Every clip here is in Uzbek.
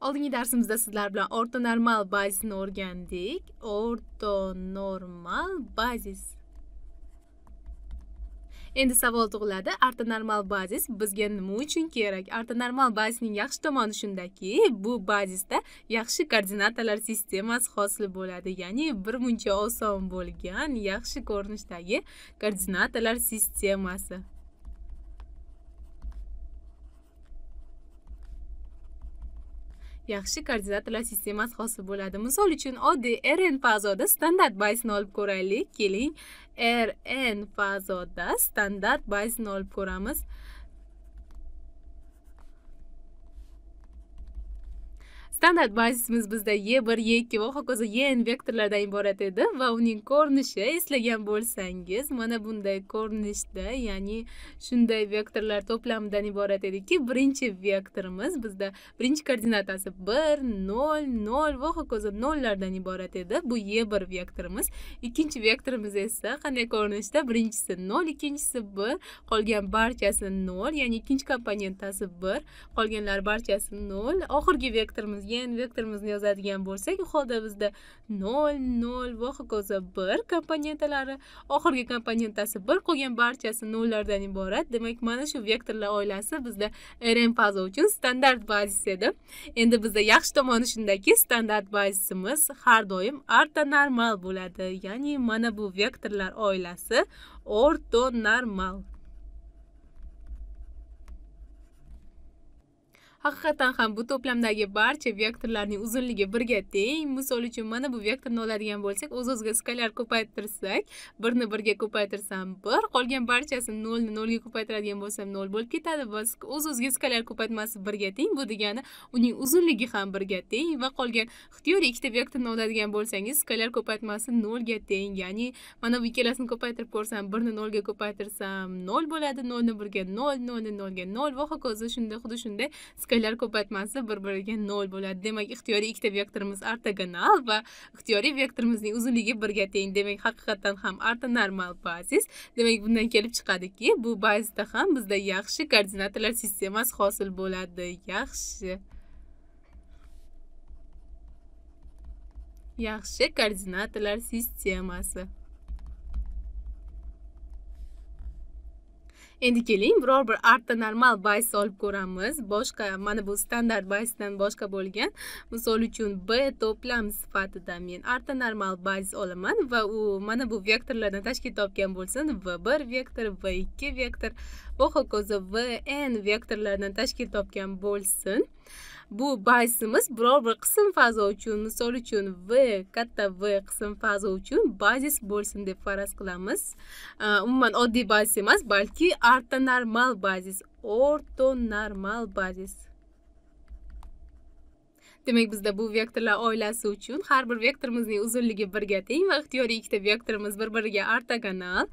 Oldingi darsimizda sizlar bilan ortonormal bazisini o'rgandik. Ortonormal bazis. Endi savol tug'iladi, ortonormal bazis bizga nima uchun kerak? Ortonormal bazisning yaxshi tomoni shundaki, bu bazisda yaxshi koordinatalar sistemasi hosil bo'ladi, ya'ni bir muncha oson bo'lgan yaxshi ko'rinishdagi koordinatalar sistemasi. yaxshi koordinatalar sistemasi hosil bo'ladi misol uchun oddiy rn fazoda standart bazni olib ko'raylik keling rn fazoda standart bazni olib ko'ramiz standart bazisimiz bizda y bir y ikki va hokazo y n vektorlardan iborat edi va uning ko'rinishi eslagan bo'lsangiz mana bunday ko'rinishda ya'ni shunday vektorlar to'plamidan iborat ediki birinchi vektorimiz bizda birinchi koordinatasi bir nol nol va hokazo nollardan iborat edi bu y bir vektorimiz ikkinchi vektorimiz esa qanday ko'rinishda birinchisi nol ikkinchisi bir qolgan barchasi nol ya'ni ikkinchi komponentasi bir qolganlar barchasi nol oxirgi vektorimiz gen vektorimizni yozadigan bo'lsak u holda bizda nol nol va hokazo bir komponentalari oxirgi komponentasi bir qolgan barchasi nollardan iborat demak mana shu vektorlar oilasi bizda rm faza uchun standart bazis edi endi bizda yaxshi tomoni shundaki standart bazisimiz har doim ortonormal bo'ladi ya'ni mana bu vektorlar oilasi orto normal haqiqatan ham bu to'plamdagi barcha vektorlarning uzunligi birga teng misol uchun mana bu vektorni oladigan bo'lsak o'z o'ziga skalar ko'paytirsak birni birga ko'paytirsam bir qolgan barchasini nolni nolga ko'paytiradigan bo'lsam nol bo'lib ketadi va o'z o'ziga skalar ko'paytmasi birga teng bu degani uning uzunligi ham birga teng va qolgan ixtiyoriy ikkita vektorni oladigan bo'lsangiz skalar ko'paytmasi nolga teng ya'ni mana bu ikkalasini ko'paytirib ko'rsam birni nolga ko'paytirsam nol bo'ladi nolni birga nol nolni nolga nol va hokazo shunday xuddi shunday skaylar ko'paytmasa bir biriga nol bo'ladi demak ixtiyoriy ikkita vektorimiz ortogonal va ixtiyoriy vektorimizning uzunligi birga teng demak haqiqatdan ham ortonormal bazis demak bundan kelib chiqadiki bu bazisda ham bizda yaxshi koordinatalar sistemasi hosil bo'ladi yaxshi yaxshi koordinatalar sistemasi endi keling biror bir artda normal bays olib ko'ramiz boshqa mana bu standart baysdan boshqa bo'lgan misol uchun b to'plam sifatida men artda normal bays olaman va u mana bu vektorlardan tashkil topgan bo'lsin v bir vektor v ikki vektor va hokazo v n vektorlardan tashkil topgan bo'lsin bu bazisimiz biror bir qism fazo uchun misol uchun v katta v qism fazo uchun bazis bo'lsin deb faraz qilamiz umuman oddiy bazis emas balki ortonormal bazis ortonormal bazis demak bizda bu vektorlar oilasi uchun har bir vektorimizning uzunligi birga teng va ixtiyoriy ikkita vektorimiz bir biriga ortogonal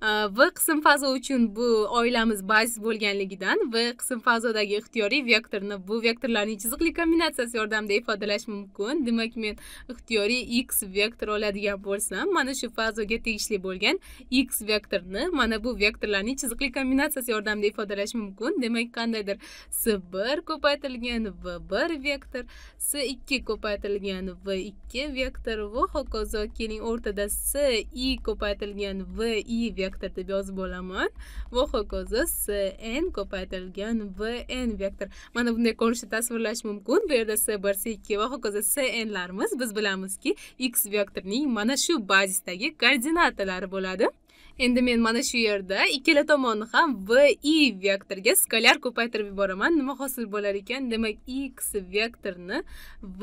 Э, v qism fazo uchun bu oilamiz bazis bo'lganligidan v qism fazodagi ixtiyoriy vektorni bu vektorlarning chiziqli kombinatsiyasi yordamida ifodalash mumkin demak men ixtiyoriy x vektor oladigan bo'lsam mana shu fazoga tegishli bo'lgan x vektorni mana bu vektorlarning chiziqli kombinatsiyasi yordamida ifodalash mumkin demak qandaydir s bir ko'paytirilgan v bir vektor s ikki ko'paytirilgan v ikki vektor va hokazo keling o'rtada s i ko'paytirilgan v i vektor vektor deb yozib olaman va hokazo cn ko'paytirilgan vn vektor mana bunday ko'rinishda tasvirlash mumkin bu yerda c bir c ikki va hokazo larimiz biz bilamizki x vektorning mana shu bazisdagi koordinatalari bo'ladi endi men mana shu yerda ikkala tomonni ham vi vektorga skalyar ko'paytirib yuboraman nima hosil bo'lar ekan demak x vektorni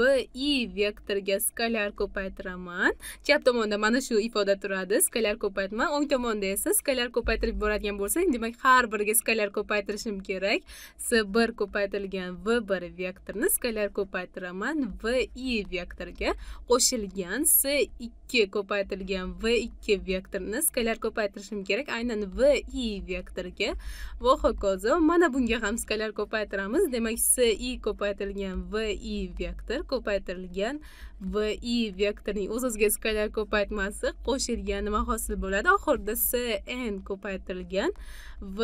vi vektorga skalyar ko'paytiraman chap tomonda mana shu ifoda turadi skalyar ko'paytma o'ng tomonda esa skalyar ko'paytirib yuboradigan bo'lsak demak har biriga skalyar ko'paytirishim kerak s bir ko'paytirilgan v bir vektorni skalyar ko'paytiraman vi vektorga qo'shilgan s ikki ikki ko'paytirilgan v ikki vektorini skalar ko'paytirishim kerak aynan v i vektoriga va hokazo mana bunga ham skalar ko'paytiramiz demak s i ko'paytirilgan v i vektor ko'paytirilgan v i vektorning o'z o'ziga skalar ko'paytmasi qo'shilgan nima hosil bo'ladi oxirida s n ko'paytirilgan v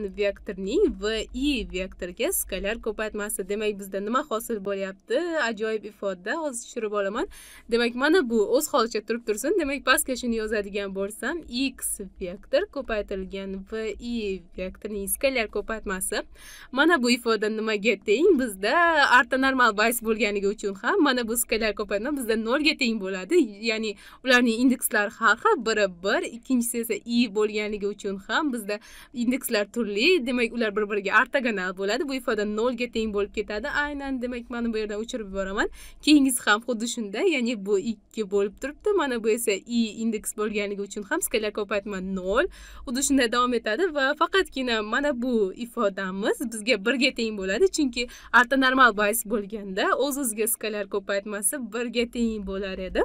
n vektorning v i vektoriga skalar ko'paytmasi demak bizda nima hosil bo'lyapti ajoyib ifoda hozir tushirib olaman demak mana bu o'z holicha turib tursin demak pastga shuni yozadigan bo'lsam x vektor ko'paytirilgan v i vektorning skalyar ko'paytmasi mana bu ifoda nimaga teng bizda ortonormal bays bo'lganligi uchun ham mana bu skalyar ko'paytma bizda nolga teng bo'ladi ya'ni ularning indekslari har xil biri bir ikkinchisi esa i bo'lganligi uchun ham bizda indekslar turli demak ular bir biriga ortogonal bo'ladi bu ifoda nolga teng bo'lib ketadi aynan demak mana bu yerdan o'chirib yuboraman keyingisi ham xuddi shunday ya'ni bu ikki bo'lib turibdi mana bu esa i indeks bo'lganligi uchun ham skalar ko'paytma nol xuddi shunday davom etadi va faqatgina mana bu ifodamiz bizga birga teng bo'ladi chunki ortonormal bayis bo'lganda o'z o'ziga skalar ko'paytmasi birga teng bo'lar edi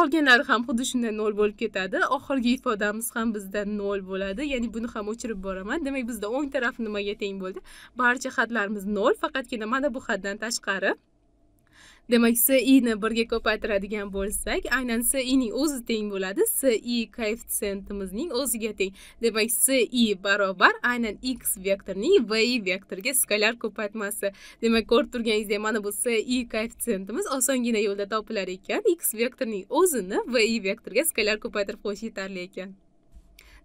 qolganlari ham xuddi shunday nol bo'lib ketadi oxirgi ifodamiz ham bizda nol bo'ladi ya'ni buni ham o'chirib boraman demak bizda o'ng taraf nimaga teng bo'ldi barcha xatlarimiz nol faqatgina mana bu xatdan tashqari demak s ni birga ko'paytiradigan bo'lsak aynan s ning o'zi teng bo'ladi s i o'ziga teng demak s i barobar aynan x vektorining v i vektorga skalar ko'paytmasi demak ko'rib turganingizdek mana bu s i osongina yo'lda topilar ekan x vektorning o'zini v i vektorga skalar ko'paytirib qo'yish yetarli ekan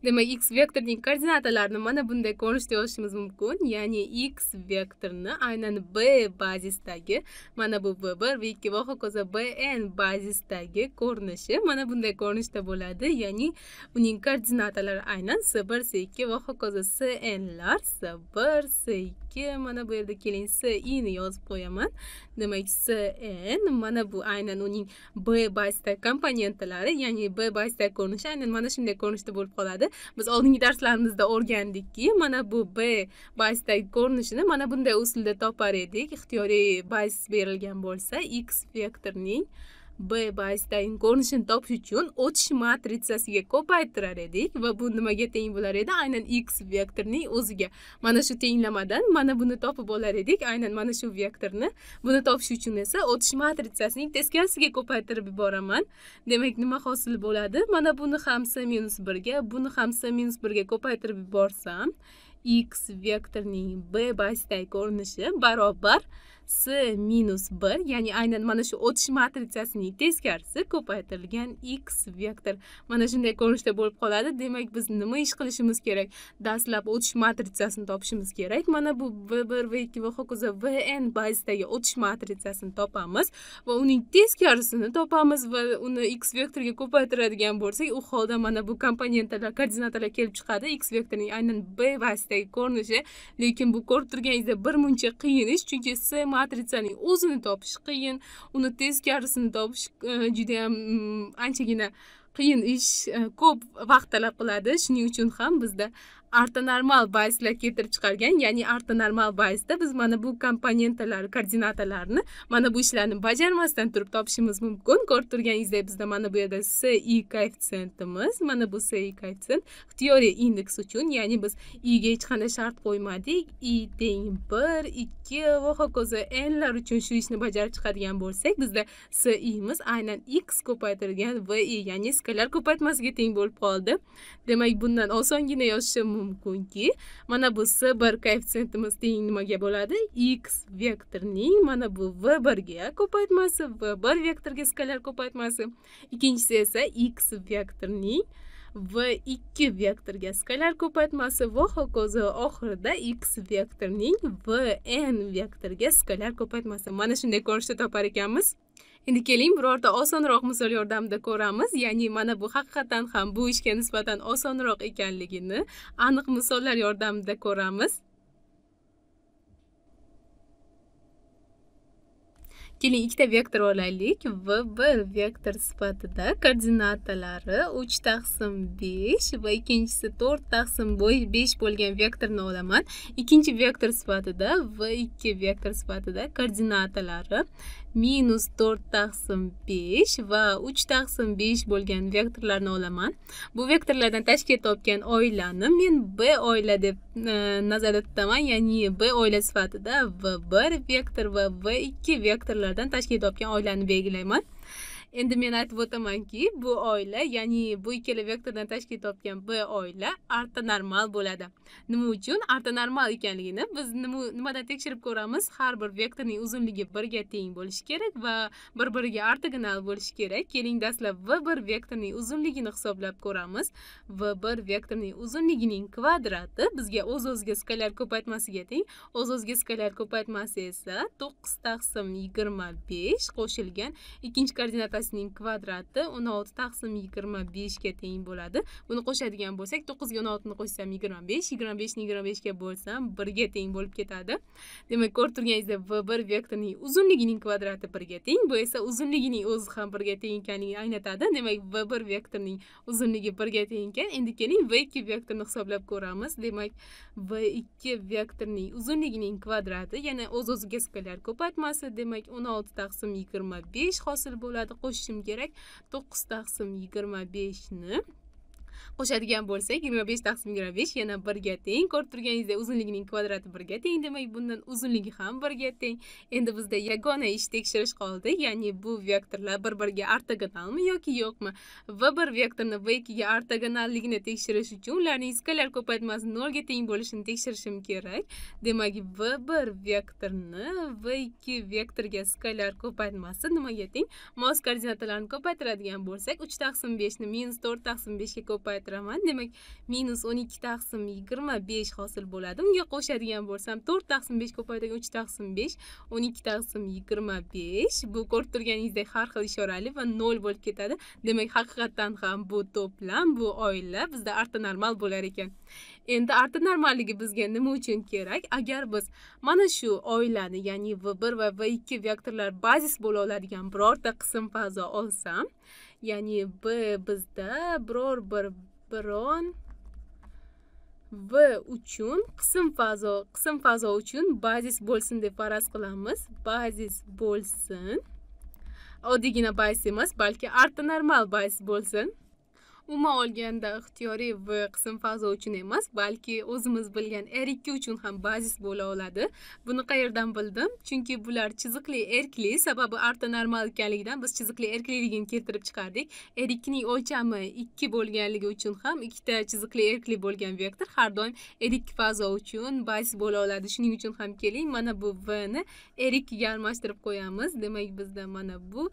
demak x vektorning koordinatalarini mana bunday ko'rinishda yozishimiz mumkin ya'ni x vektorni aynan b bazisidagi mana bu b bir v ikki va hokazo bn bazisidagi ko'rinishi mana bunday ko'rinishda bo'ladi ya'ni uning koordinatalari aynan s bir s ikki va hokazo lar s bir s ikki ki mana bu yerda keling s ini yozib qo'yaman demak s n mana bu aynan uning b basta komponentlari ya'ni b basta ko'rinishi aynan mana shunday ko'rinishda bo'lib qoladi biz oldingi darslarimizda o'rgandikki mana bu b basta ko'rinishini mana bunday usulda topar edik ixtiyoriy bas berilgan bo'lsa x vektorning b baysdagi ko'rinishini topish uchun o'tish matritsasiga ko'paytirar edik va bu nimaga teng bo'lar edi aynan x vektorining o'ziga mana shu tenglamadan mana buni topib olar edik aynan mana shu vektorni buni topish uchun esa o'tish matritsasining teskarisiga ko'paytirib yuboraman demak nima hosil bo'ladi mana buni ham s minus birga buni ham s minus birga ko'paytirib yuborsam x vektorining b baysdagi ko'rinishi barobar s minus bir ya'ni aynan mana shu o'tish matritsasining teskarisi ko'paytirilgan x vektor mana shunday ko'rinishda bo'lib qoladi demak biz nima ish qilishimiz kerak dastlab o'tish matritsasini topishimiz kerak mana bu v bir v ikki va hokazo vn bazasidagi o'tish matritsasini topamiz va uning teskarisini topamiz va uni x vektorga ko'paytiradigan bo'lsak u holda mana bu komponentalar koordinatalar kelib chiqadi x vektorining aynan b vasidagi ko'rinishi lekin bu ko'rib turganingizdek birmuncha qiyin ish chunki s matrisaning o'zini topish qiyin uni teskarisini topish e, judayam mm, anchagina qiyin ish e, ko'p vaqt talab qiladi shuning uchun ham bizda normal bayislar keltirib chiqargan ya'ni normal bayisda biz mana bu komponentalar koordinatalarni mana bu ishlarni bajarmasdan turib topishimiz mumkin ko'rib turganingizdek bizda mana bu yerda i koeffitsientimiz mana bu i koeffitsient ixtiyoriy indeks uchun ya'ni biz iga hech qanday shart qo'ymadik i teng bir ikki va hokazo nlar uchun shu ishni bajarib chiqadigan bo'lsak bizda imiz aynan x ko'paytirilgan vi ya'ni skalar ko'paytmasiga teng bo'lib qoldi demak bundan osongina yozishim mumkinki mana bu s bir koeffitsiyentimiz teng nimaga bo'ladi x vektorning mana bu v birga ko'paytmasi v bir vektorga skalar ko'paytmasi ikkinchisi esa x vektorning v ikki vektorga skalar ko'paytmasi va hokazo oxirida x vektorning v n vektorga skalar ko'paytmasi mana shunday ko'rinishda topar ekanmiz endi keling birorta osonroq misol yordamida ko'ramiz ya'ni mana bu haqiqatan ham bu ishga nisbatan osonroq ekanligini aniq misollar yordamida ko'ramiz keling ikkita vektor olaylik v1 vektor sifatida koordinatalari 3 taqsim 5 va ikkinchisi 4 taqsim 5 bo'lgan vektorni olaman ikkinchi vektor sifatida v2 vektor sifatida koordinatalari minus 4 taqsim 5 va 3 taqsim 5 bo'lgan vektorlarni olaman bu vektorlardan tashkil topgan oilani men b oila deb e, nazarda tutaman ya'ni b oila sifatida v 1 vektor va v 2 vektorlardan tashkil topgan oilani belgilayman endi men aytib o'tamanki bu oila ya'ni bu ikkala vektordan tashkil topgan b oila ortonormal bo'ladi nima uchun ortonormal ekanligini biz nimadan tekshirib ko'ramiz har bir vektorning uzunligi birga teng bo'lishi kerak va bir biriga ortogonal bo'lishi kerak keling dastlab v bir vektorning uzunligini hisoblab ko'ramiz v bir vektorning uzunligining kvadrati bizga o'z o'ziga skalar ko'paytmasiga teng o'z o'ziga skalar ko'paytmasi esa to'qqiz taqsim yigirma besh qo'shilgan ikkinchi koordinata ning kvadrati o'n olti taqsim yigirma beshga teng bo'ladi buni qo'shadigan bo'lsak to'qqizga o'n oltini qo'shsam yigirma besh yigirma beshni yigirma beshga bo'lsam birga teng bo'lib ketadi demak ko'rib turganingizdek v bir vektorning uzunligining kvadrati birga teng bu esa uzunligining o'zi ham birga teng ekanligini anglatadi demak v bir vektorning uzunligi birga teng ekan endi keling v ikki vektorni hisoblab ko'ramiz demak v ikki vektorning uzunligining kvadrati yana o'z o'ziga skalyar ko'paytmasi demak o'n olti taqsim yigirma besh hosil bo'ladi qo'shishim kerak 9 qism yigirma beshni qo'shadigan bo'lsak yigirma besh taqsim yigirma besh yana birga teng ko'rib turganingizdek uzunligining kvadrati birga teng demak bundan uzunligi ham birga teng endi bizda yagona ish tekshirish qoldi ya'ni bu vektorlar bir biriga ortogonalmi yoki yo'qmi v bir vektorni v ikkiga ortogonalligini tekshirish uchun ularning skalar ko'paytmasi nolga teng bo'lishini tekshirishim kerak demak v bir vektorni v ikki vektorga skalar ko'paytmasi nimaga teng mos koordinatalarni ko'paytiradigan bo'lsak uch taqsim beshni minus to'rt taqsim beshga ko'p ko'paytiraman demak minus o'n ikki taqsim yigirma besh hosil bo'ladi unga qo'shadigan bo'lsam to'rt taqsim besh ko'paytirgan uch taqsim besh o'n ikki taqsim yigirma besh bu ko'rib turganingizdek har xil ishorali va nol bo'lib ketadi demak haqiqatdan ham bu to'plam bu oila bizda ortonormal bo'lar ekan endi ortonormalligi bizga nima uchun kerak agar biz mana shu oilani ya'ni v bir va v ikki vektorlar bazis bo'la oladigan birorta qism fazo olsam ya'ni b bizda biror bir biron v uchun qism fazo qism fazo uchun bazis bo'lsin deb faraz qilamiz bazis bo'lsin oddiygina bayis emas balki ortonormal bayis bo'lsin umuman olganda ixtiyoriy v qism fazo uchun emas balki o'zimiz bilgan r ikki uchun ham bazis bo'la oladi buni qayerdan bildim chunki bular chiziqli erkli sababi normal ekanligidan biz chiziqli erkliligini keltirib chiqardik r ikkining o'lchami ikki bo'lganligi uchun ham ikkita chiziqli erkli bo'lgan vektor har doim r ikki fazo uchun bazis bo'la oladi shuning uchun ham keling mana bu v ni r ikkiga almashtirib qo'yamiz demak bizda mana bu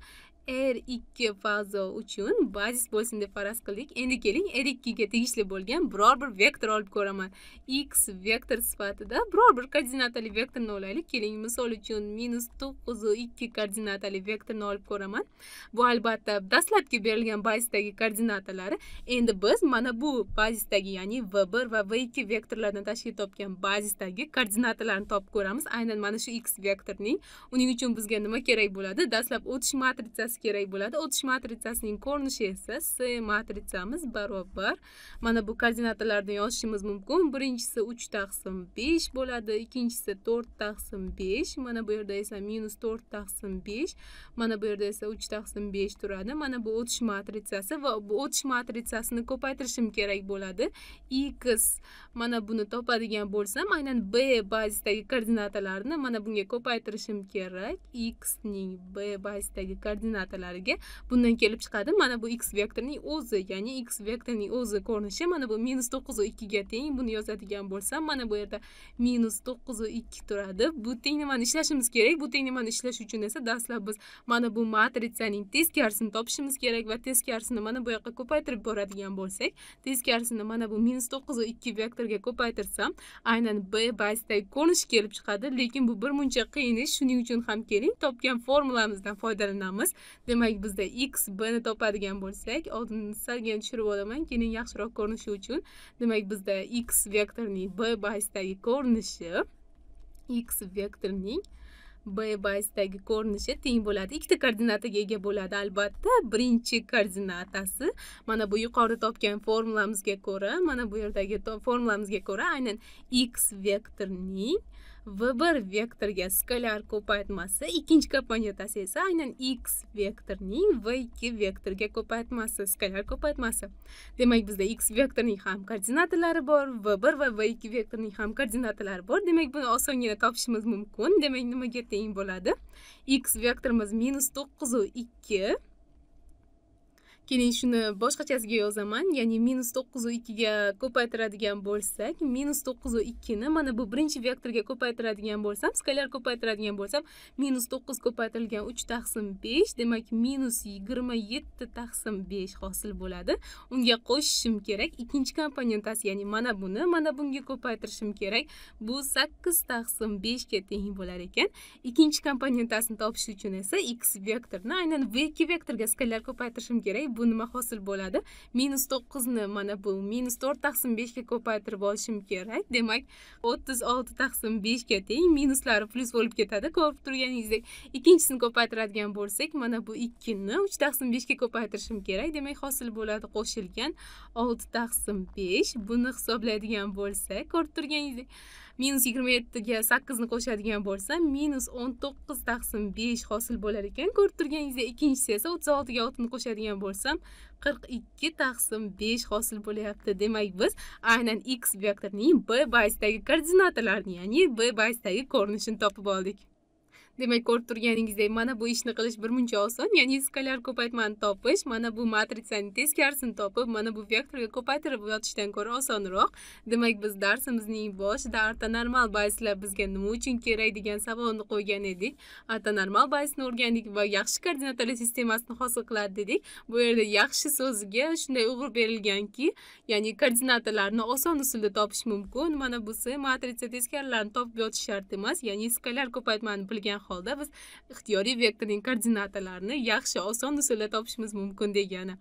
r ikki fazo uchun bazis bo'lsin deb faraz qildik endi keling r er ikkiga tegishli bo'lgan biror bir vektor olib ko'raman x vektor sifatida biror bir koordinatali vektorni olaylik keling misol uchun minus to'qqizu ikki koordinatali vektorni olib ko'raman bu albatta dastlabki berilgan bazisdagi koordinatalari endi biz mana bu bazisdagi ya'ni v bir va v ikki vektorlardan tashkil topgan bazisdagi koordinatalarni topib ko'ramiz aynan mana shu x vektorning uning uchun bizga nima kerak bo'ladi dastlab o'tish matritsasi matritsasi kerak bo'ladi o'tish matritsasining ko'rinishi esa s matritsamiz barobar mana bu koordinatalarni yozishimiz mumkin birinchisi uch taqsim besh bo'ladi ikkinchisi to'rt taqsim besh mana bu yerda esa minus to'rt taqsim besh mana bu yerda esa uch taqsim besh turadi mana bu o'tish matritsasi va bu o'tish matritsasini ko'paytirishim kerak bo'ladi x mana buni topadigan bo'lsam aynan b bazisidagi koordinatalarni mana bunga ko'paytirishim kerak x ning b bazisidagi koordinat koordinatalariga bundan kelib chiqadi mana bu x vektorning o'zi ya'ni x vektorning o'zi ko'rinishi mana bu minus to'qqizu ikkiga teng buni yozadigan bo'lsam mana bu yerda minus to'qqizu ikki turadi bu teng nimani ishlashimiz kerak bu teng nimani ishlash uchun esa dastlab biz mana bu matritsaning teskarisini topishimiz kerak va teskarisini mana bu yoqqa ko'paytirib boradigan bo'lsak teskarisini mana bu minus to'qqizu ikki vektorga ko'paytirsam aynan b bazdagi ko'rinish kelib chiqadi lekin bu birmuncha qiyin ish shuning uchun ham keling topgan formulamizdan foydalanamiz demak bizda x b ni topadigan bo'lsak oldin salgina tushirib olaman keyin yaxshiroq ko'rinishi uchun demak bizda x vektorining b basidagi ko'rinishi x vektorining b basidagi ko'rinishi teng bo'ladi ikkita koordinataga ega bo'ladi albatta birinchi koordinatasi mana bu yuqorida topgan formulamizga ko'ra mana bu yerdagi formulamizga ko'ra aynan x vektorning v1 vektorga skalar ko'paytmasi ikkinchi komponentasi esa aynan x vektorning v2 vektorga ko'paytmasi skalar ko'paytmasi demak bizda x vektorining ham koordinatalari bor v1 va v2 vektorining ham koordinatalari bor demak buni osongina topishimiz mumkin demak nimaga teng bo'ladi x vektorimiz minus to'qqizu ikki keling shuni boshqachasiga yozaman ya'ni minus to'qqizu ikkiga ko'paytiradigan bo'lsak minus to'qqizu ikkini mana bu birinchi vektorga ko'paytiradigan bo'lsam skalyar ko'paytiradigan bo'lsam minus to'qqiz ko'paytirilgan uch taqsim besh demak minus yigirma yetti taqsim besh hosil bo'ladi unga qo'shishim kerak ikkinchi komponentasi ya'ni mana buni mana bunga ko'paytirishim kerak bu sakkiz taqsim beshga teng bo'lar ekan ikkinchi komponentasini topish uchun esa x vektorni aynan v ikki vektorga skalyar ko'paytirishim kerak bu nima hosil bo'ladi minus to'qqizni mana bu minus to'rt taqsim beshga ko'paytirib olishim kerak demak o'ttiz olti taqsim beshga teng minuslari plyus bo'lib ketadi ko'rib turganingizdek ikkinchisini ko'paytiradigan bo'lsak mana bu ikkini uch taqsim beshga ko'paytirishim kerak demak hosil bo'ladi qo'shilgan olti taqsim besh buni hisoblaydigan bo'lsak ko'rib turganingizdek minus yigirma yettiga sakkizni qo'shadigan bo'lsam minus o'n to'qqiz taqsim besh hosil bo'lar ekan ko'rib turganingizdek ikkinchisi esa o'ttiz oltiga oltini qo'shadigan bo'lsam qirq ikki taqsim besh hosil bo'lyapti demak biz aynan x vektorining b bayzdagi koordinatalarini ya'ni b bayzdagi ko'rinishini topib oldik demak ko'rib turganingizdek mana bu ishni qilish bir muncha oson ya'ni skalyar ko'paytmani topish mana bu matritsani teskarisini topib mana bu vektorga ko'paytirib yotishdan ko'ra osonroq demak biz darsimizning boshida ortonormal bayslar bizga nima uchun kerak degan savolni qo'ygan edik ortonormal baysni o'rgandik va yaxshi koordinatalar sistemasini hosil qiladi dedik bu yerda yaxshi so'ziga shunday urg'u berilganki ya'ni koordinatalarni oson usulda topish mumkin mana bu c matritsa teskarilarni topib yotish shart emas ya'ni skalyar ko'paytmani bilgan holda biz ixtiyoriy vektorning koordinatalarini yaxshi oson usulda topishimiz mumkin degani